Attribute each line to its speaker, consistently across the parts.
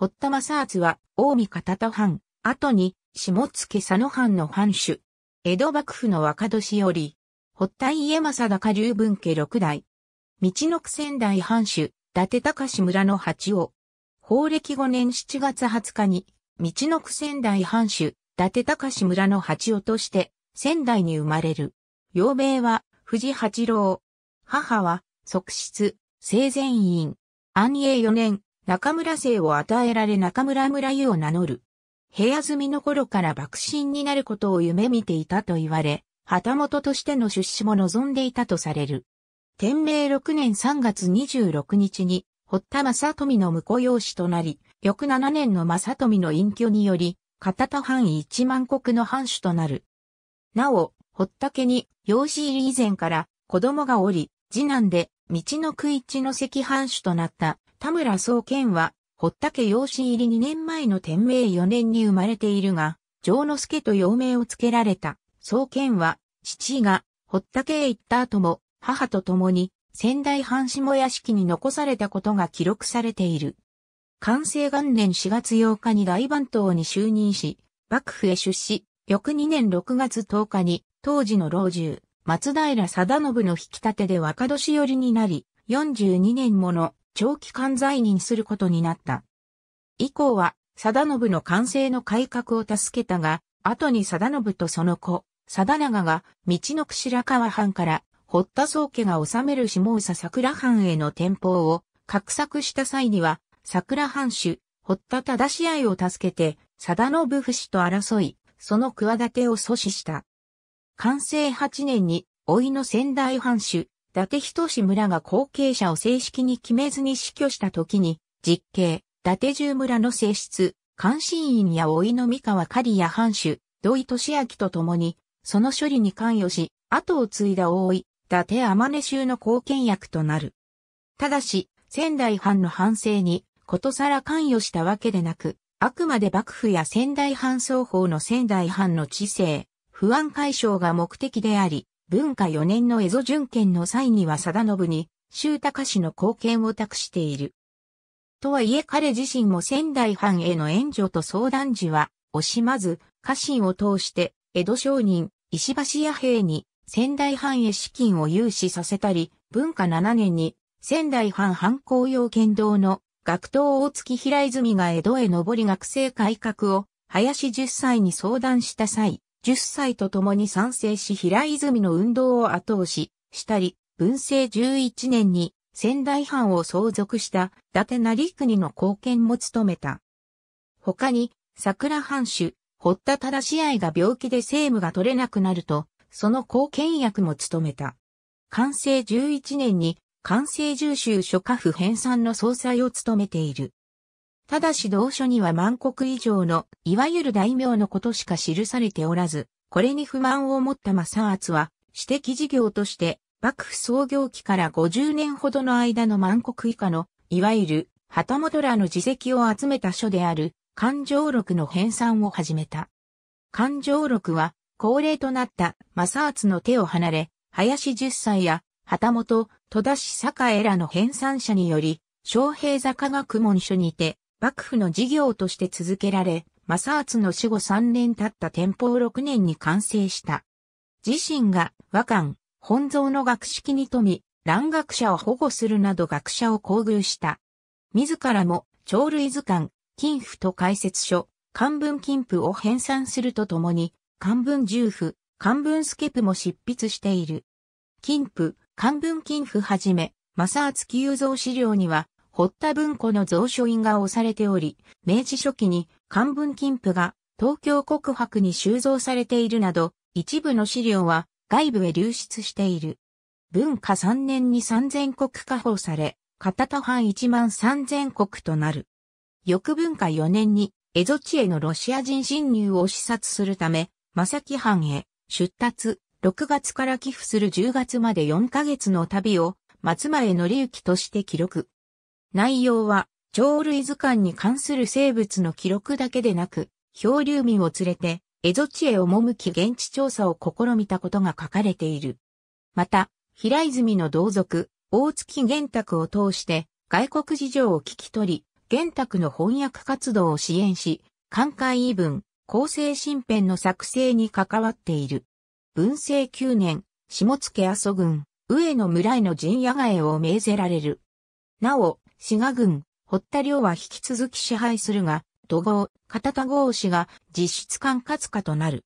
Speaker 1: 堀田正厚は、近江方田藩、後に、下野佐野藩の藩主。江戸幕府の若年より、堀田家正高流文家六代。道の区仙台藩主、伊達隆村の八王。法暦五年七月二十日に、道の区仙台藩主、伊達隆村の八王として、仙台に生まれる。幼名は、藤八郎。母は、側室、生前院。安永四年、中村姓を与えられ中村村湯を名乗る。部屋住みの頃から幕臣になることを夢見ていたと言われ、旗本としての出資も望んでいたとされる。天明6年3月26日に、堀田正富の婿養子となり、翌7年の正富の隠居により、片田藩一万国の藩主となる。なお、堀田家に養子入り以前から子供がおり、次男で道の区一の赤藩主となった田村総研は、堀家養子入り2年前の天明4年に生まれているが、城之助と幼名を付けられた。総研は、父が、堀家へ行った後も、母と共に、仙台藩下屋敷に残されたことが記録されている。完成元年4月8日に大番頭に就任し、幕府へ出資、翌2年6月10日に、当時の老中、松平定信の引き立てで若年寄りになり、42年もの長期間在任することになった。以降は、貞信の完成の改革を助けたが、後に貞信とその子、貞長が、道のく白川藩から、堀田宗家が治める下総桜藩への転向を、画策した際には、桜藩主、堀田忠志愛を助けて、貞信不死と争い、その企てを阻止した。完成8年に、老いの仙台藩主、伊達人氏村が後継者を正式に決めずに死去した時に、実刑、伊達十村の性質、監視員や老いの三河狩や藩主、土井俊明と共に、その処理に関与し、後を継いだ大井、伊達天音衆の貢献役となる。ただし、仙台藩の反省に、ことさら関与したわけでなく、あくまで幕府や仙台藩双方の仙台藩の知性、不安解消が目的であり、文化4年の蝦夷巡検の際には定信に、周鷹氏の貢献を託している。とはいえ彼自身も仙台藩への援助と相談時は、惜しまず、家臣を通して、江戸商人、石橋屋兵に、仙台藩へ資金を融資させたり、文化7年に、仙台藩藩公用剣道の、学頭大月平泉が江戸へ上り学生改革を、林10歳に相談した際、10歳と共に賛成し平泉の運動を後押ししたり、文政11年に仙台藩を相続した伊達成国の貢献も務めた。他に、桜藩主、堀田忠志愛が病気で政務が取れなくなると、その貢献役も務めた。寛政11年に、寛政重州諸家府編纂の総裁を務めている。ただし同書には万国以上の、いわゆる大名のことしか記されておらず、これに不満を持った正厚は、私的事業として、幕府創業期から50年ほどの間の万国以下の、いわゆる、旗本らの自責を集めた書である、勘定録の編纂を始めた。勘定録は、高齢となった正厚の手を離れ、林十歳や、旗本、戸田市栄らの編纂者により、昌平坂学問書にて、幕府の事業として続けられ、正厚の死後3年経った天保6年に完成した。自身が和漢、本蔵の学識に富み、蘭学者を保護するなど学者を厚遇した。自らも、鳥類図鑑、金譜と解説書、漢文金譜を編纂するとともに、漢文重譜、漢文スケプも執筆している。金譜、漢文金譜はじめ、正厚旧造資料には、堀田文庫の蔵書印が押されており、明治初期に漢文金譜が東京国博に収蔵されているなど、一部の資料は外部へ流出している。文化3年に3000国加法され、片田藩1万3000国となる。翌文化4年に、蝦夷地へのロシア人侵入を視察するため、正木藩へ出立、6月から寄付する10月まで4ヶ月の旅を、松前則之として記録。内容は、鳥類図鑑に関する生物の記録だけでなく、漂流民を連れて、蝦夷地へ赴き現地調査を試みたことが書かれている。また、平泉の同族、大月玄卓を通して、外国事情を聞き取り、玄卓の翻訳活動を支援し、寛解異文、厚生新編の作成に関わっている。文政9年、下野阿蘇郡、上野村への陣野外を命ぜられる。なお、滋賀軍、堀田領は引き続き支配するが、土豪、片田豪氏が実質管轄下となる。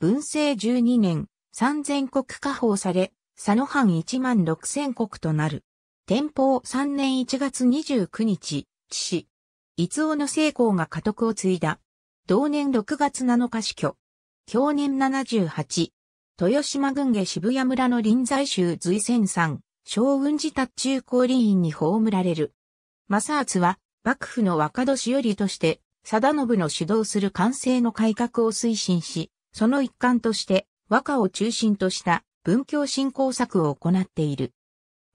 Speaker 1: 文政12年、三千国下放され、佐野藩一万六千国となる。天保3年1月29日、父、伊尾の成功が家督を継いだ。同年6月7日死去。去年78。豊島郡下渋谷村の臨済州随戦山、将雲寺達中高林院に葬られる。正篤は、幕府の若年寄りとして、定信の主導する官成の改革を推進し、その一環として、和歌を中心とした文教振興策を行っている。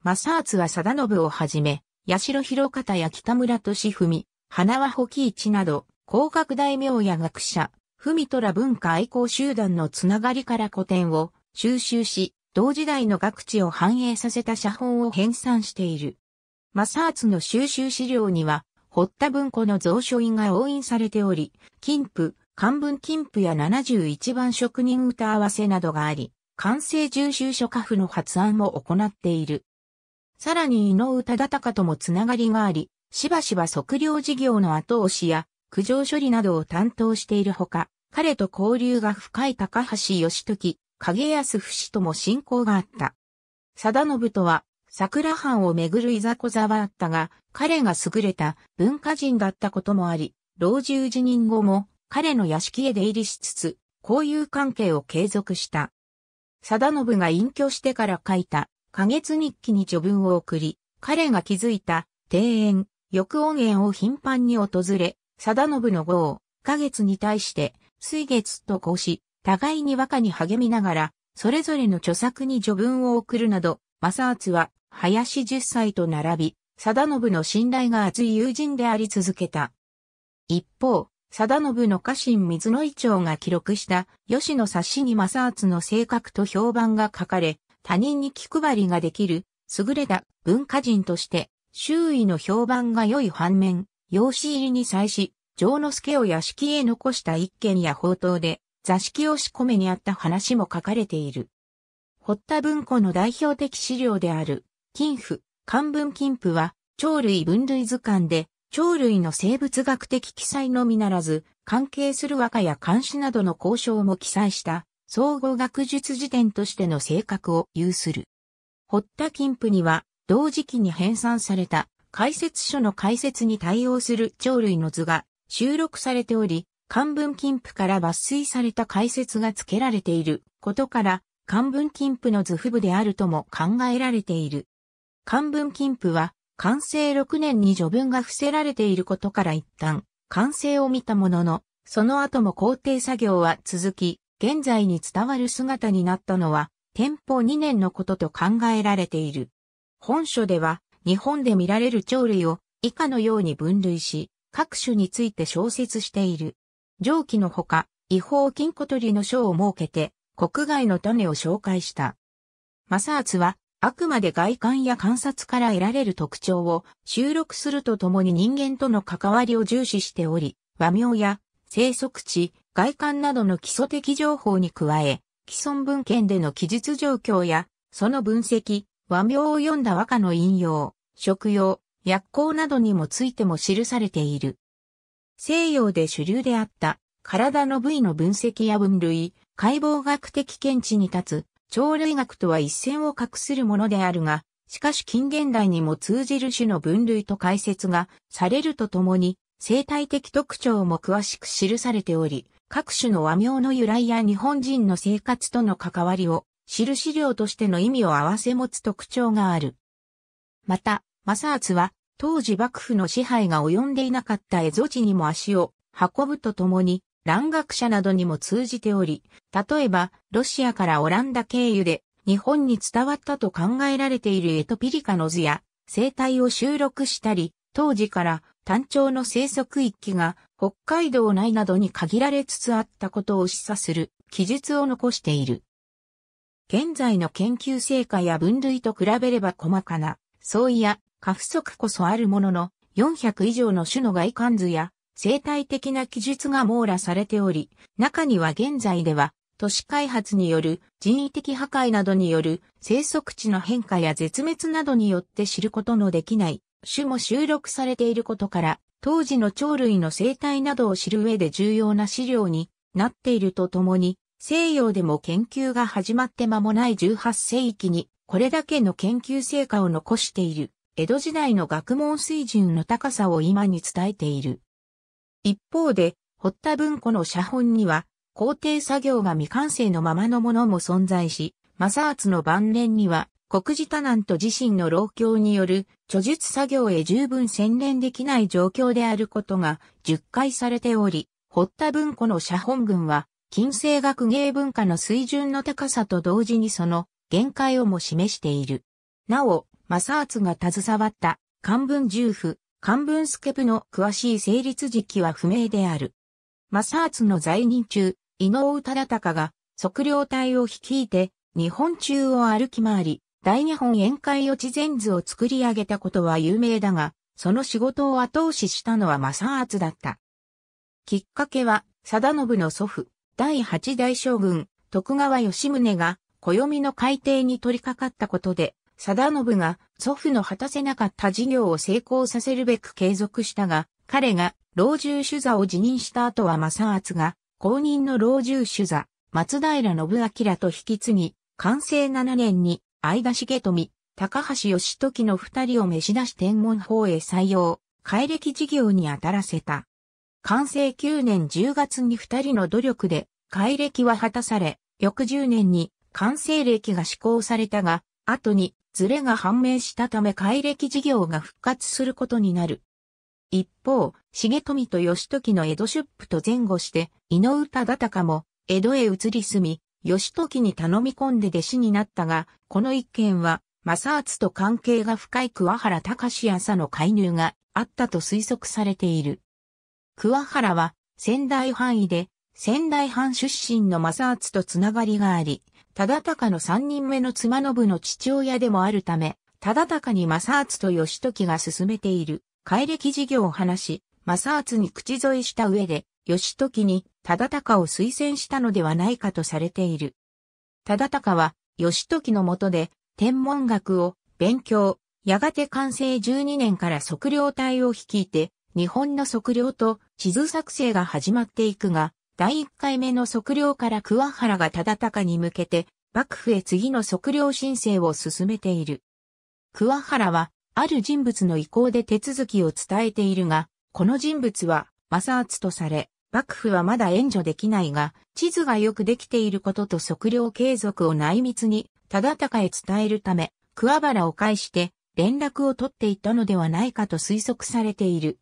Speaker 1: 正篤は定信をはじめ、八代広方や北村敏文、花輪保喜一など、高学大名や学者、文虎文化愛好集団のつながりから古典を収集し、同時代の学知を反映させた写本を編纂している。マサーツの収集資料には、堀田文庫の蔵書印が押印されており、金譜、漢文金譜や71番職人歌合わせなどがあり、完成重修書家譜の発案も行っている。さらに井上忠隆ともつながりがあり、しばしば測量事業の後押しや、苦情処理などを担当しているほか、彼と交流が深い高橋義時、影安不死とも親交があった。貞信とは、桜藩をめぐるいざこざはあったが、彼が優れた文化人だったこともあり、老中辞任後も彼の屋敷へ出入りしつつ、交友関係を継続した。貞信が隠居してから書いた、花月日記に序文を送り、彼が築いた庭園、翼音園を頻繁に訪れ、貞信の号を、花月に対して、水月と語し、互いに和歌に励みながら、それぞれの著作に序文を送るなど、正厚は林十歳と並び、定信の信頼が厚い友人であり続けた。一方、定信の家臣水野伊長が記録した吉野冊しに正厚の性格と評判が書かれ、他人に気配りができる、優れた文化人として、周囲の評判が良い反面、養子入りに際し、城之助を屋敷へ残した一件や宝刀で、座敷を仕込めにあった話も書かれている。堀田文庫の代表的資料である、金符、漢文金符は、鳥類分類図鑑で、鳥類の生物学的記載のみならず、関係する和歌や漢詩などの交渉も記載した、総合学術辞典としての性格を有する。堀田金符には、同時期に編纂された、解説書の解説に対応する鳥類の図が収録されており、漢文金符から抜粋された解説が付けられていることから、漢文金符の図譜部であるとも考えられている。漢文金婦は、完成6年に序文が伏せられていることから一旦、完成を見たものの、その後も工程作業は続き、現在に伝わる姿になったのは、天保2年のことと考えられている。本書では、日本で見られる鳥類を以下のように分類し、各種について小説している。上記のほか、違法金庫取りの章を設けて、国外の種を紹介した。正厚は、あくまで外観や観察から得られる特徴を収録するとともに人間との関わりを重視しており、和名や生息地、外観などの基礎的情報に加え、既存文献での記述状況や、その分析、和名を読んだ和歌の引用、食用、薬効などにもついても記されている。西洋で主流であった体の部位の分析や分類、解剖学的見地に立つ鳥類学とは一線を画するものであるが、しかし近現代にも通じる種の分類と解説がされるとともに、生態的特徴も詳しく記されており、各種の和名の由来や日本人の生活との関わりを知る資料としての意味を合わせ持つ特徴がある。また、マサーツは、当時幕府の支配が及んでいなかった蝦夷地にも足を運ぶとともに、蘭学者などにも通じており、例えば、ロシアからオランダ経由で日本に伝わったと考えられているエトピリカの図や生態を収録したり、当時から単調の生息域が北海道内などに限られつつあったことを示唆する記述を残している。現在の研究成果や分類と比べれば細かな、相違や過不足こそあるものの、400以上の種の外観図や生態的な記述が網羅されており、中には現在では都市開発による人為的破壊などによる生息地の変化や絶滅などによって知ることのできない種も収録されていることから、当時の鳥類の生態などを知る上で重要な資料になっているとともに、西洋でも研究が始まって間もない18世紀に、これだけの研究成果を残している、江戸時代の学問水準の高さを今に伝えている。一方で、堀田文庫の写本には、工程作業が未完成のままのものも存在し、正厚の晩年には、国事多難と自身の老境による著述作業へ十分専念できない状況であることが述回されており、堀田文庫の写本群は、近世学芸文化の水準の高さと同時にその限界をも示している。なお、正厚が携わった漢文重譜、漢文スケプの詳しい成立時期は不明である。マサーツの在任中、伊能忠敬が測量隊を率いて日本中を歩き回り、大日本宴会予知禅図を作り上げたことは有名だが、その仕事を後押ししたのは正ツだった。きっかけは、貞信の祖父、第八代将軍、徳川吉宗が、暦の改定に取り掛かったことで、貞信が祖父の果たせなかった事業を成功させるべく継続したが、彼が老中主座を辞任した後は正厚が、公認の老中主座、松平信明と引き継ぎ、完成7年に、相田重富、高橋義時の二人を召し出し天文法へ採用、改暦事業に当たらせた。完成9年10月に二人の努力で、改暦は果たされ、翌10年に完成暦が施行されたが、後にズレが判明したため改暦事業が復活することになる。一方、重富と義時の江戸出府と前後して、井上忠敬も、江戸へ移り住み、義時に頼み込んで弟子になったが、この一件は、正厚と関係が深い桑原隆や佐の介入があったと推測されている。桑原は仙台範囲で仙台藩出身の正厚とつながりがあり、忠敬の三人目の妻信の父親でもあるため、忠敬に正厚と義時が進めている、改暦事業を話し、正厚に口添えした上で、義時に忠敬を推薦したのではないかとされている。忠敬は、義時のもとで、天文学を勉強、やがて完成12年から測量隊を率いて、日本の測量と地図作成が始まっていくが、第1回目の測量から桑原が忠敬に向けて、幕府へ次の測量申請を進めている。桑原は、ある人物の意向で手続きを伝えているが、この人物は、正厚とされ、幕府はまだ援助できないが、地図がよくできていることと測量継続を内密に、忠敬へ伝えるため、桑原を介して連絡を取っていたのではないかと推測されている。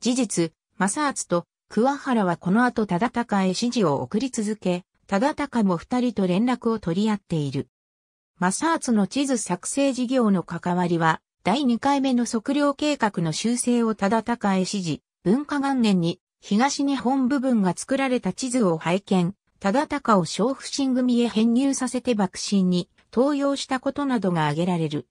Speaker 1: 事実、正厚と桑原はこの後忠敬へ指示を送り続け、忠敬も二人と連絡を取り合っている。正厚の地図作成事業の関わりは、第2回目の測量計画の修正を忠敬へ指示、文化元年に東日本部分が作られた地図を拝見、忠敬を小不信組へ編入させて幕臣に登用したことなどが挙げられる。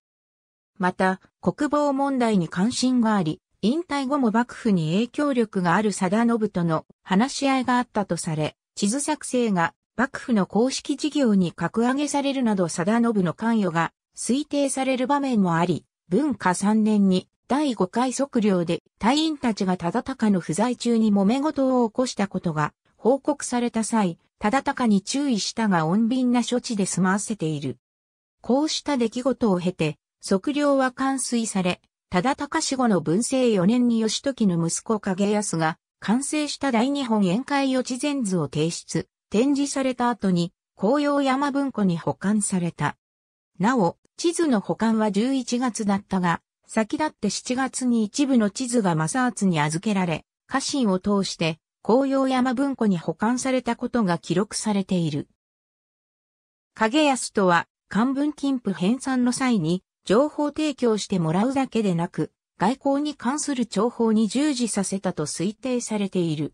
Speaker 1: また、国防問題に関心があり、引退後も幕府に影響力がある貞信との話し合いがあったとされ、地図作成が幕府の公式事業に格上げされるなど貞信の関与が推定される場面もあり、文化3年に第5回測量で隊員たちが忠敬の不在中に揉め事を起こしたことが報告された際、忠敬に注意したが穏便な処置で済ませている。こうした出来事を経て、測量は完遂され、忠隆志後の文政4年に義時の息子影康が、完成した大日本宴会予知禅図を提出、展示された後に、紅葉山文庫に保管された。なお、地図の保管は11月だったが、先立って7月に一部の地図が正厚に預けられ、家臣を通して紅葉山文庫に保管されたことが記録されている。影安とは、漢文金譜編纂の際に、情報提供してもらうだけでなく、外交に関する情報に従事させたと推定されている。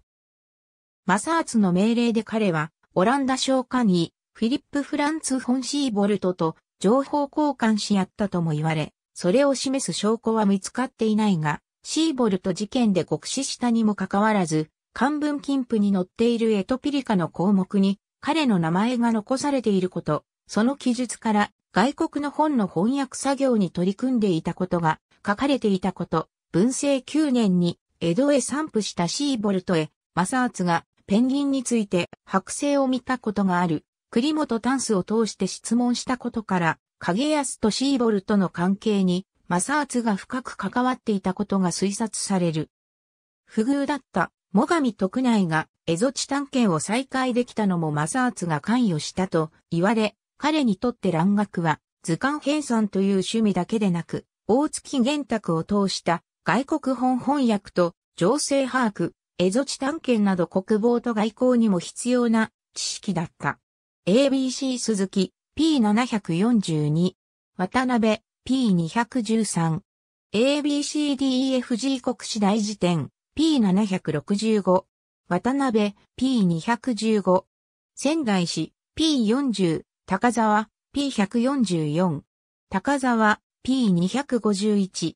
Speaker 1: マサーツの命令で彼は、オランダ商家に、フィリップ・フランツ・フォンシーボルトと情報交換し合ったとも言われ、それを示す証拠は見つかっていないが、シーボルト事件で極死したにもかかわらず、漢文金譜に載っているエトピリカの項目に、彼の名前が残されていること、その記述から外国の本の翻訳作業に取り組んでいたことが書かれていたこと、文政9年に江戸へ散布したシーボルトへ、マサーツがペンギンについて剥製を見たことがある、栗本タンスを通して質問したことから、影安とシーボルトの関係に、マサーツが深く関わっていたことが推察される。不遇だった最上徳内がエゾ地探検を再開できたのもマサーツが関与したと言われ、彼にとって蘭学は図鑑編纂という趣味だけでなく、大月玄卓を通した外国本翻訳と情勢把握、蝦夷地探検など国防と外交にも必要な知識だった。ABC 鈴木 P742 渡辺 P213 ABCDEFG 国史大辞典 P765 渡辺 P215 仙台市 P40 高沢 P144、高沢 P251、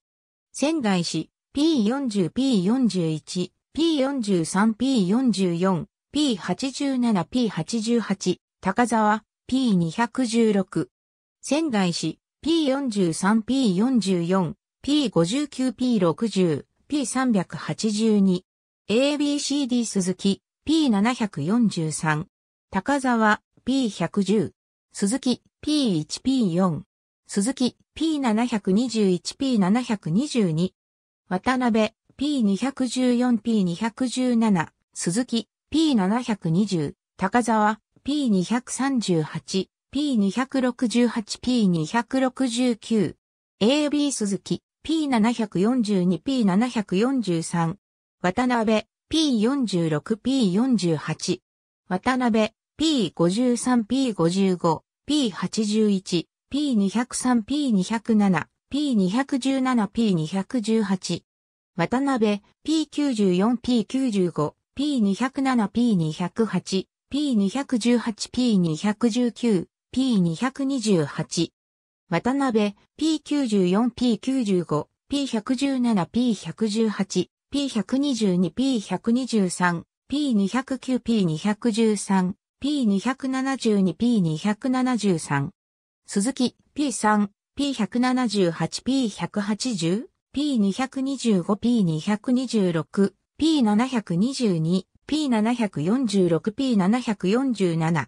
Speaker 1: 仙台市 P40、P41、P43、P44、P87、P88、高沢 P216、仙台市 P43、P44、P59、P60、P382、ABCD 鈴木 P743、高沢 P110、鈴木 P1P4、鈴木 P721P722、渡辺 P214P217、鈴木 P720、高沢 P238、P268P269、AB 鈴木 P742P743、渡辺 P46P48、渡辺 P53P55、P81、P203、P207、P217、P218。渡辺、P94、P95、P207、P208、P218、P219、P228。渡辺、P94、P95、P117、P118、P122、P123、P209、P213、P272、P273。鈴木、P3、P178、P180、P225、P226、P722、P746、P747。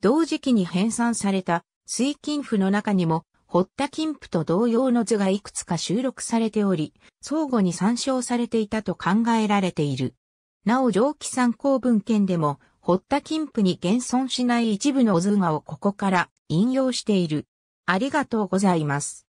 Speaker 1: 同時期に編纂された水金譜の中にも、堀田金譜と同様の図がいくつか収録されており、相互に参照されていたと考えられている。なお上記参考文献でも、堀田金譜に現存しない一部の図画をここから引用している。ありがとうございます。